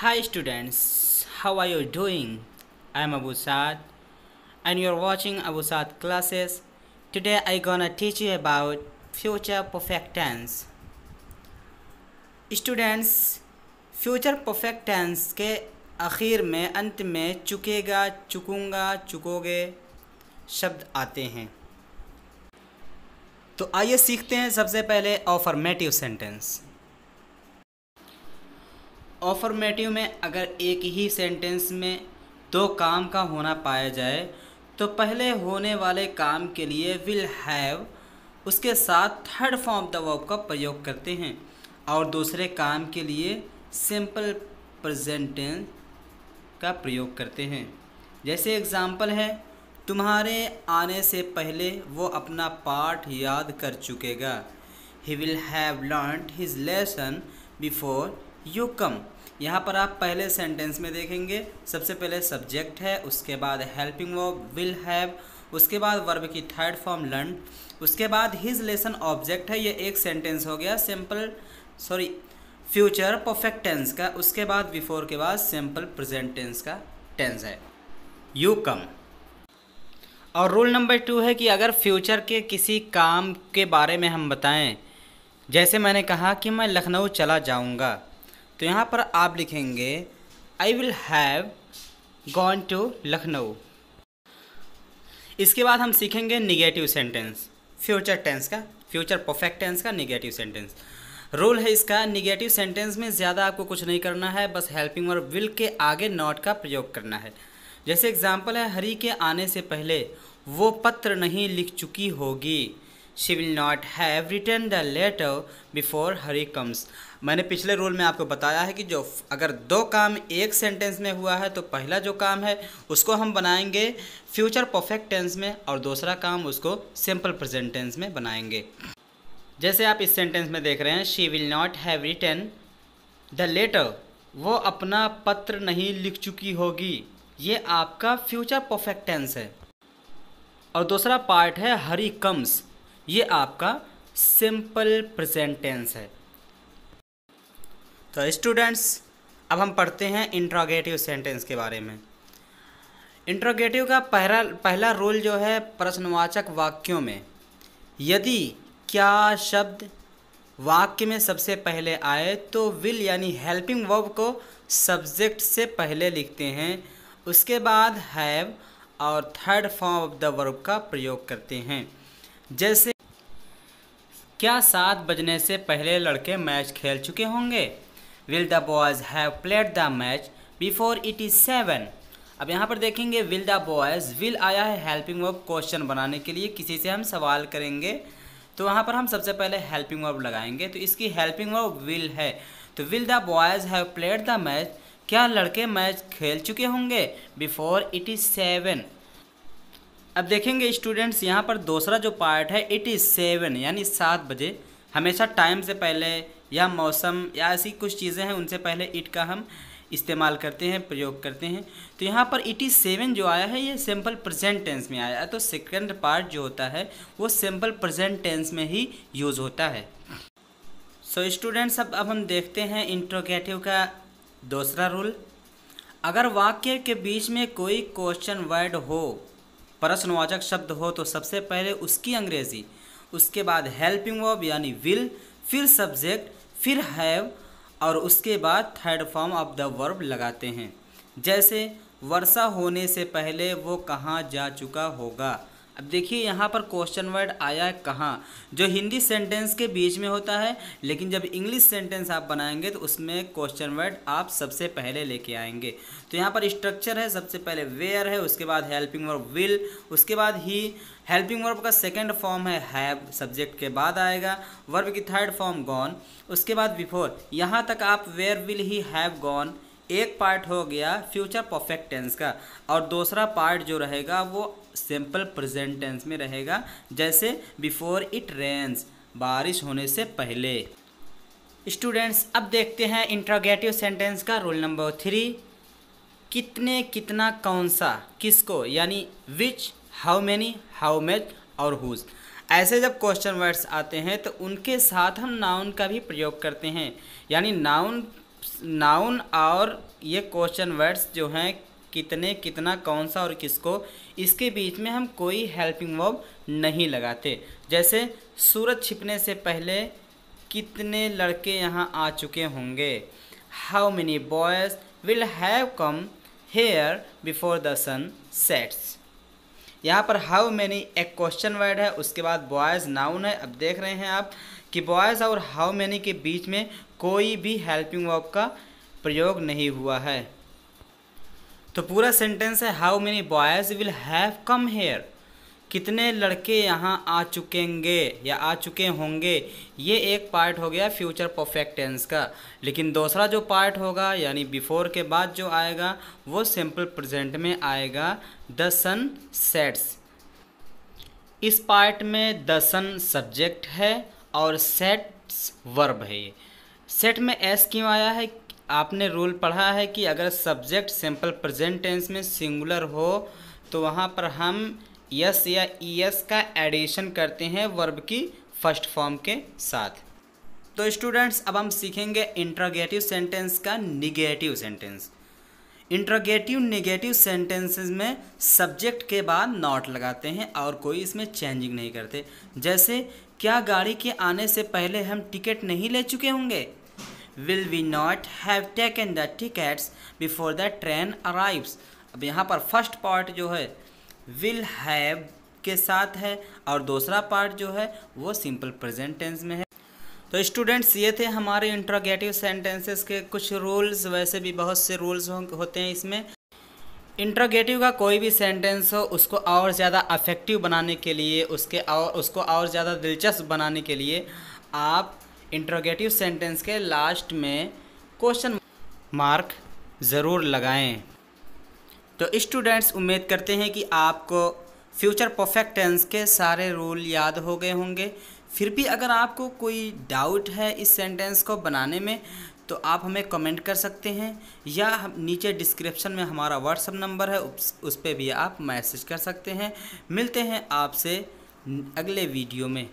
Hi students, how are you doing? I am Abu Saad and you are watching Abu Saad classes. Today I gonna teach you about future perfect tense. Students, future perfect tense के आखिर में अंत में चुकेगा चुकूँगा चुकोगे शब्द आते हैं तो आइए सीखते हैं सबसे पहले ऑफर्मेटिव सेंटेंस ऑफर्मेटिव में अगर एक ही सेंटेंस में दो काम का होना पाया जाए तो पहले होने वाले काम के लिए विल हैव उसके साथ थर्ड फॉर्म द वर्ब का प्रयोग करते हैं और दूसरे काम के लिए सिंपल प्रजेंटेंस का प्रयोग करते हैं जैसे एग्ज़ाम्पल है तुम्हारे आने से पहले वो अपना पार्ट याद कर चुकेगा he will have learn his lesson before you come यहाँ पर आप पहले सेंटेंस में देखेंगे सबसे पहले सब्जेक्ट है उसके बाद हेल्पिंग वर्ब विल हैव उसके बाद वर्ब की थर्ड फॉर्म लर्न उसके बाद हिज लेसन ऑब्जेक्ट है ये एक सेंटेंस हो गया simple sorry future perfect tense का उसके बाद बिफोर के बाद सिंपल प्रेजेंट टेंस का टेंस है यू कम और रूल नंबर टू है कि अगर फ्यूचर के किसी काम के बारे में हम बताएं जैसे मैंने कहा कि मैं लखनऊ चला जाऊंगा तो यहाँ पर आप लिखेंगे I will have gone to Lucknow इसके बाद हम सीखेंगे निगेटिव सेंटेंस फ्यूचर टेंस का फ्यूचर परफेक्ट टेंस का निगेटिव सेंटेंस रोल है इसका निगेटिव सेंटेंस में ज़्यादा आपको कुछ नहीं करना है बस हेल्पिंग और विल के आगे नॉट का प्रयोग करना है जैसे एग्जाम्पल है हरी के आने से पहले वो पत्र नहीं लिख चुकी होगी she will not have return the letter before Hari comes मैंने पिछले रूल में आपको बताया है कि जो अगर दो काम एक सेंटेंस में हुआ है तो पहला जो काम है उसको हम बनाएंगे फ्यूचर परफेक्ट टेंस में और दूसरा काम उसको सिंपल प्रेजेंट टेंस में बनाएंगे जैसे आप इस सेंटेंस में देख रहे हैं she will not have return the letter वो अपना पत्र नहीं लिख चुकी होगी ये आपका फ्यूचर परफेक्ट टेंस है और दूसरा पार्ट है हरी कम्स ये आपका सिंपल प्रेजेंट टेंस है तो स्टूडेंट्स अब हम पढ़ते हैं इंट्रोगेटिव सेंटेंस के बारे में इंट्रोगेटिव का पहला पहला रोल जो है प्रश्नवाचक वाक्यों में यदि क्या शब्द वाक्य में सबसे पहले आए तो विल यानी हेल्पिंग वर्ब को सब्जेक्ट से पहले लिखते हैं उसके बाद हैव और third form of the verb का प्रयोग करते हैं जैसे क्या सात बजने से पहले लड़के मैच खेल चुके होंगे will the boys have played the match before it is seven अब यहाँ पर देखेंगे विल द बॉयज़ विल आया है हेल्पिंग वर्ब क्वेश्चन बनाने के लिए किसी से हम सवाल करेंगे तो वहाँ पर हम सबसे पहले हेल्पिंग वर्ब लगाएंगे तो इसकी हेल्पिंग वर्ब विल है तो will the boys have played the match क्या लड़के मैच खेल चुके होंगे बिफोर इट इज़ सेवन अब देखेंगे स्टूडेंट्स यहाँ पर दूसरा जो पार्ट है इट इज़ सेवन यानी सात बजे हमेशा टाइम से पहले या मौसम या ऐसी कुछ चीज़ें हैं उनसे पहले इट का हम इस्तेमाल करते हैं प्रयोग करते हैं तो यहाँ पर इट इज़ सेवन जो आया है ये सिंपल प्रेजेंट टेंस में आया है तो सेकंड पार्ट जो होता है वो सिंपल प्रेजेंट टेंस में ही यूज़ होता है सो so, स्टूडेंट्स अब अब हम देखते हैं इंट्रोगेटिव का दूसरा रूल अगर वाक्य के बीच में कोई क्वेश्चन वर्ड हो प्रश्नवाचक शब्द हो तो सबसे पहले उसकी अंग्रेज़ी उसके बाद हेल्पिंग वर्ब यानी विल फिर सब्जेक्ट फिर हैव और उसके बाद third form of the verb लगाते हैं जैसे वर्षा होने से पहले वो कहाँ जा चुका होगा अब देखिए यहाँ पर क्वेश्चन वर्ड आया है कहाँ जो हिंदी सेंटेंस के बीच में होता है लेकिन जब इंग्लिश सेंटेंस आप बनाएंगे तो उसमें क्वेश्चन वर्ड आप सबसे पहले लेके आएंगे तो यहाँ पर स्ट्रक्चर है सबसे पहले वेयर है उसके बाद हेल्पिंग वर्ब विल उसके बाद ही हेल्पिंग वर्ब का सेकेंड फॉर्म है हैव सब्जेक्ट के बाद आएगा वर्ब की थर्ड फॉर्म गॉन उसके बाद बिफोर यहाँ तक आप where will he have gone एक पार्ट हो गया फ्यूचर परफेक्ट टेंस का और दूसरा पार्ट जो रहेगा वो सिंपल प्रेजेंट टेंस में रहेगा जैसे बिफोर इट रेंस बारिश होने से पहले स्टूडेंट्स अब देखते हैं इंट्रोगेटिव सेंटेंस का रोल नंबर थ्री कितने कितना कौन सा किसको यानी which how many how much और हुज ऐसे जब क्वेश्चन वर्ड्स आते हैं तो उनके साथ हम नाउन का भी प्रयोग करते हैं यानी नाउन नाउन और ये क्वेश्चन वर्ड्स जो हैं कितने कितना कौन सा और किसको इसके बीच में हम कोई हेल्पिंग वर्ब नहीं लगाते जैसे सूरज छिपने से पहले कितने लड़के यहाँ आ चुके होंगे how many boys will have come here before the sun sets यहाँ पर हाउ मैनी एक क्वेश्चन वर्ड है उसके बाद बॉयज़ नाउन है अब देख रहे हैं आप कि बॉयज़ और हाउ मैनी के बीच में कोई भी हेल्पिंग वर्ब का प्रयोग नहीं हुआ है तो पूरा सेंटेंस है how many boys will have come here कितने लड़के यहाँ आ चुकेंगे या आ चुके होंगे ये एक पार्ट हो गया फ्यूचर परफेक्ट टेंस का लेकिन दूसरा जो पार्ट होगा यानी बिफोर के बाद जो आएगा वो सिंपल प्रेजेंट में आएगा द सन सेट्स इस पार्ट में द सन सब्जेक्ट है और सेट्स वर्ब है ये सेट में एस क्यों आया है आपने रूल पढ़ा है कि अगर सब्जेक्ट सिंपल प्रेजेंट टेंस में सिंगुलर हो तो वहाँ पर हम यस या ई एस का एडिशन करते हैं वर्ब की फर्स्ट फॉर्म के साथ तो स्टूडेंट्स अब हम सीखेंगे इंट्रोगेटिव सेंटेंस का negative sentence interrogative negative sentences में सब्जेक्ट के बाद नॉट लगाते हैं और कोई इसमें चेंजिंग नहीं करते जैसे क्या गाड़ी के आने से पहले हम टिकट नहीं ले चुके होंगे will we not have taken the tickets before the train arrives अब यहाँ पर फर्स्ट पार्ट जो है विल हैव के साथ है और दूसरा पार्ट जो है वो सिंपल प्रेजेंट टेंस में है तो स्टूडेंट्स ये थे हमारे इंट्रोगेटिव सेंटेंसेस के कुछ रूल्स वैसे भी बहुत से रूल्स होते हैं इसमें इंट्रोगेटिव का कोई भी सेंटेंस हो उसको और ज़्यादा अफेक्टिव बनाने के लिए उसके और उसको और ज़्यादा दिलचस्प बनाने के लिए आप इंट्रोगेटिव सेंटेंस के लास्ट में क्वेश्चन मार्क ज़रूर लगाएं तो स्टूडेंट्स उम्मीद करते हैं कि आपको फ्यूचर परफेक्ट टेंस के सारे रूल याद हो गए होंगे फिर भी अगर आपको कोई डाउट है इस सेंटेंस को बनाने में तो आप हमें कमेंट कर सकते हैं या हम नीचे डिस्क्रिप्शन में हमारा व्हाट्सअप नंबर है उस, उस पर भी आप मैसेज कर सकते हैं मिलते हैं आपसे अगले वीडियो में